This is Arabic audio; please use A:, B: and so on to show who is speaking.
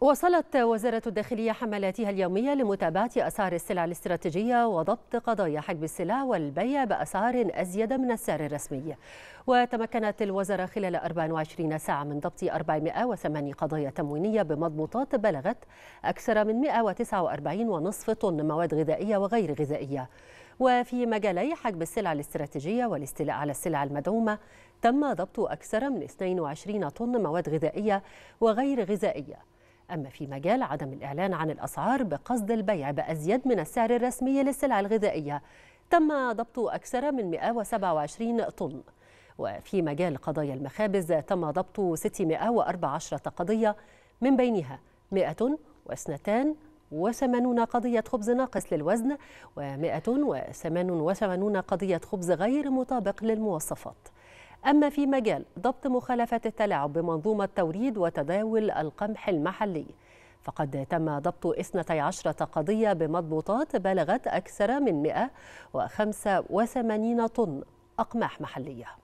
A: وصلت وزارة الداخلية حملاتها اليومية لمتابعة أسعار السلع الاستراتيجية وضبط قضايا حجب السلع والبيع بأسعار أزيد من السعر الرسمي وتمكنت الوزارة خلال 24 ساعة من ضبط 408 قضايا تموينية بمضبوطات بلغت أكثر من 149.5 طن مواد غذائية وغير غذائية وفي مجالي حجب السلع الاستراتيجية والاستيلاء على السلع المدعومة تم ضبط أكثر من 22 طن مواد غذائية وغير غذائية أما في مجال عدم الإعلان عن الأسعار بقصد البيع بأزيد من السعر الرسمي للسلع الغذائية تم ضبط أكثر من 127 طن وفي مجال قضايا المخابز تم ضبط 614 قضية من بينها 182 قضية خبز ناقص للوزن و188 قضية خبز غير مطابق للمواصفات أما في مجال ضبط مخالفات التلاعب بمنظومة توريد وتداول القمح المحلي فقد تم ضبط 12 قضية بمضبوطات بلغت أكثر من 185 طن أقماح محلية